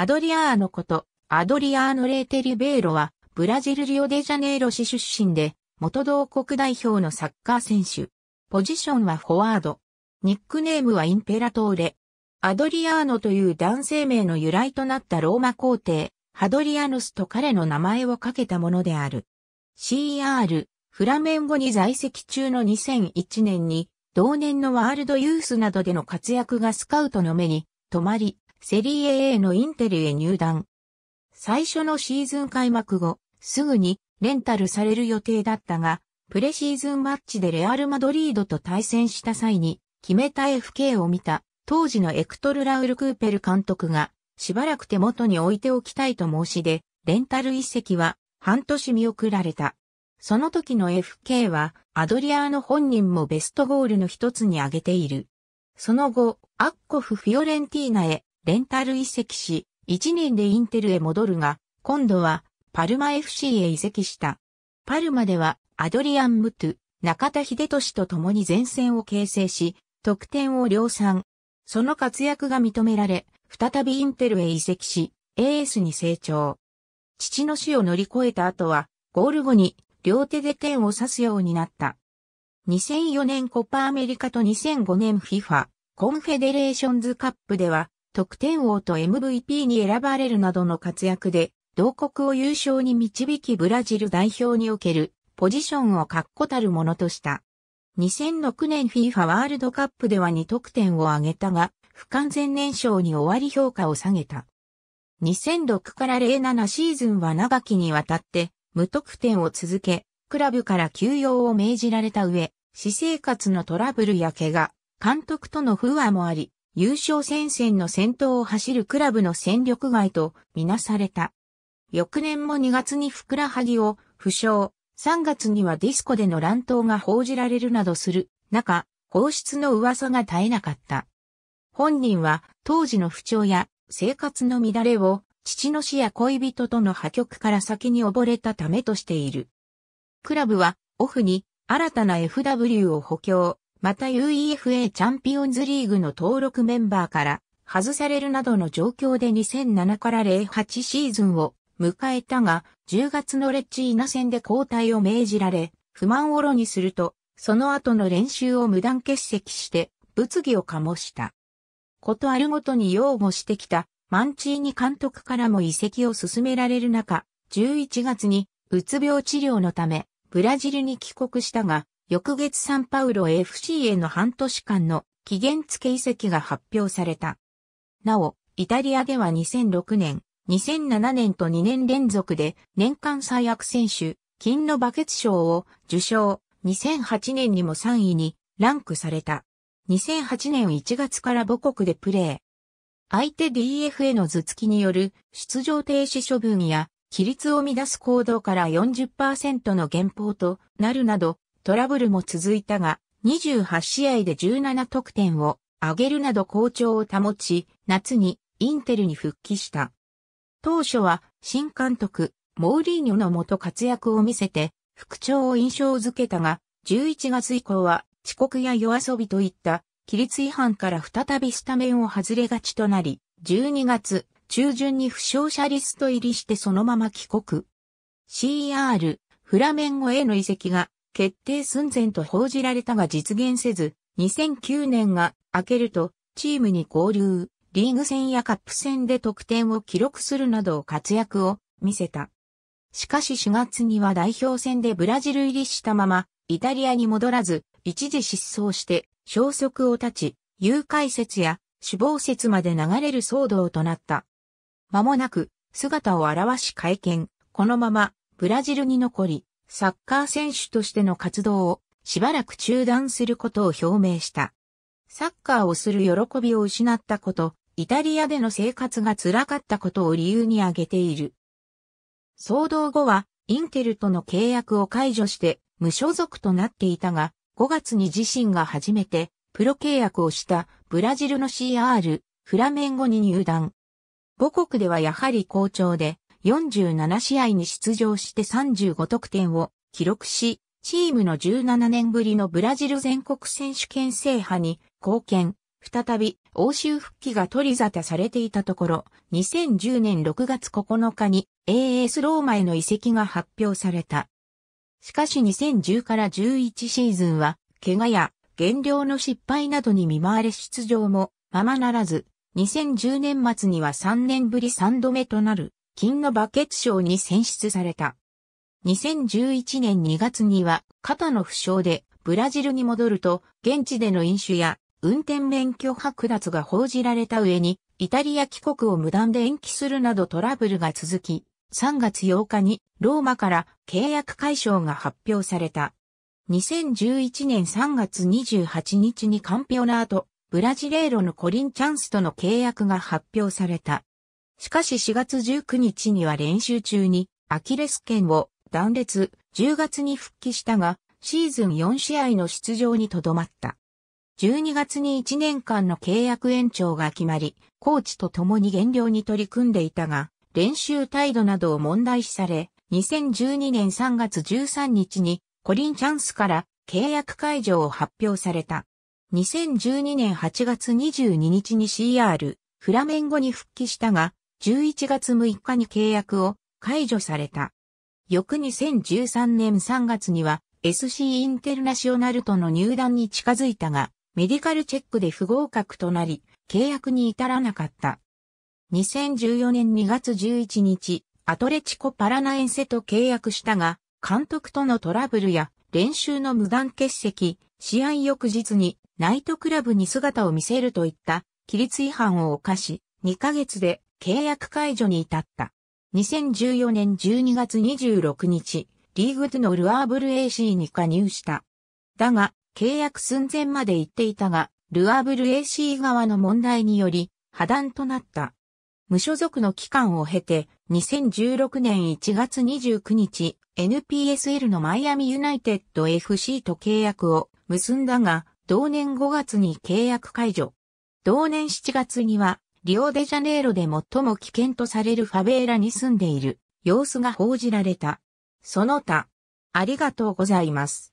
アドリアーノこと、アドリアーノ・レーテ・リベーロは、ブラジル・リオデジャネイロ市出身で、元同国代表のサッカー選手。ポジションはフォワード。ニックネームはインペラトーレ。アドリアーノという男性名の由来となったローマ皇帝、ハドリアヌスと彼の名前をかけたものである。CR、フラメンゴに在籍中の2001年に、同年のワールドユースなどでの活躍がスカウトの目に、止まり、セリエ A のインテルへ入団。最初のシーズン開幕後、すぐにレンタルされる予定だったが、プレシーズンマッチでレアル・マドリードと対戦した際に、決めた FK を見た、当時のエクトル・ラウル・クーペル監督が、しばらく手元に置いておきたいと申し出、レンタル一席は、半年見送られた。その時の FK は、アドリアーノ本人もベストゴールの一つに挙げている。その後、アッコフ・フィオレンティーナへレンタル移籍し、1年でインテルへ戻るが、今度はパルマ FC へ移籍した。パルマではアドリアン・ムトゥ、中田秀俊と共に前線を形成し、得点を量産。その活躍が認められ、再びインテルへ移籍し、エースに成長。父の死を乗り越えた後は、ゴール後に両手で点を刺すようになった。2004年コパアメリカと2005年 FIFA コンフェデレーションズカップでは得点王と MVP に選ばれるなどの活躍で、同国を優勝に導きブラジル代表におけるポジションを確固たるものとした。2006年 FIFA ワールドカップでは2得点を挙げたが、不完全燃焼に終わり評価を下げた。2006から07シーズンは長きにわたって無得点を続け、クラブから休養を命じられた上、私生活のトラブルや怪我、監督との不和もあり、優勝戦線の先頭を走るクラブの戦力外とみなされた。翌年も2月にふくらはぎを負傷、3月にはディスコでの乱闘が報じられるなどする中、放出の噂が絶えなかった。本人は当時の不調や生活の乱れを父の死や恋人との破局から先に溺れたためとしている。クラブはオフに新たな FW を補強、また UEFA チャンピオンズリーグの登録メンバーから外されるなどの状況で2007から08シーズンを迎えたが、10月のレッチーナ戦で交代を命じられ、不満をろにすると、その後の練習を無断欠席して、物議を醸した。ことあるごとに擁護してきた、マンチーニ監督からも移籍を進められる中、11月に、うつ病治療のため、ブラジルに帰国したが、翌月サンパウロ FC への半年間の期限付け移籍が発表された。なお、イタリアでは2006年、2007年と2年連続で年間最悪選手、金のバケツ賞を受賞、2008年にも3位にランクされた。2008年1月から母国でプレー。相手 d f への頭突きによる出場停止処分や規律を乱す行動から40%の減俸となるなどトラブルも続いたが、28試合で17得点を上げるなど好調を保ち、夏にインテルに復帰した。当初は新監督、モーリーニョのもと活躍を見せて、復調を印象づけたが、11月以降は遅刻や夜遊びといった規律違反から再びスタメンを外れがちとなり、12月中旬に負傷者リスト入りしてそのまま帰国。CR、フラメンゴへの移籍が決定寸前と報じられたが実現せず、2009年が明けると、チームに合流、リーグ戦やカップ戦で得点を記録するなど活躍を見せた。しかし4月には代表戦でブラジル入りしたまま、イタリアに戻らず、一時失踪して、消息を絶ち、誘拐説や死亡説まで流れる騒動となった。間もなく、姿を現し会見、このまま、ブラジルに残り、サッカー選手としての活動をしばらく中断することを表明した。サッカーをする喜びを失ったこと、イタリアでの生活が辛かったことを理由に挙げている。騒動後は、インテルとの契約を解除して無所属となっていたが、5月に自身が初めてプロ契約をしたブラジルの CR、フラメンゴに入団。母国ではやはり好調で、47試合に出場して35得点を記録し、チームの17年ぶりのブラジル全国選手権制覇に貢献。再び欧州復帰が取り沙汰されていたところ、2010年6月9日に AS ローマへの移籍が発表された。しかし2010から11シーズンは、怪我や減量の失敗などに見舞われ出場もままならず、2010年末には3年ぶり3度目となる金のバケツ賞に選出された。2011年2月には肩の負傷でブラジルに戻ると現地での飲酒や運転免許剥奪が報じられた上にイタリア帰国を無断で延期するなどトラブルが続き3月8日にローマから契約解消が発表された。2011年3月28日にカンピオナート、ブラジレーロのコリンチャンスとの契約が発表された。しかし4月19日には練習中にアキレス腱を断裂、10月に復帰したが、シーズン4試合の出場にとどまった。12月に1年間の契約延長が決まり、コーチと共に減量に取り組んでいたが、練習態度などを問題視され、2012年3月13日にコリンチャンスから契約解除を発表された。2012年8月22日に CR、フラメンゴに復帰したが、11月6日に契約を解除された。翌2013年3月には SC インテルナショナルとの入団に近づいたが、メディカルチェックで不合格となり、契約に至らなかった。2014年2月11日、アトレチコパラナエンセと契約したが、監督とのトラブルや練習の無断欠席、試合翌日にナイトクラブに姿を見せるといった規律違反を犯し、2ヶ月で契約解除に至った。2014年12月26日、リーグ2のルアーブル AC に加入した。だが、契約寸前まで行っていたが、ルアーブル AC 側の問題により、破断となった。無所属の期間を経て、2016年1月29日、NPSL のマイアミユナイテッド FC と契約を結んだが、同年5月に契約解除。同年7月には、リオデジャネイロで最も危険とされるファベーラに住んでいる様子が報じられた。その他、ありがとうございます。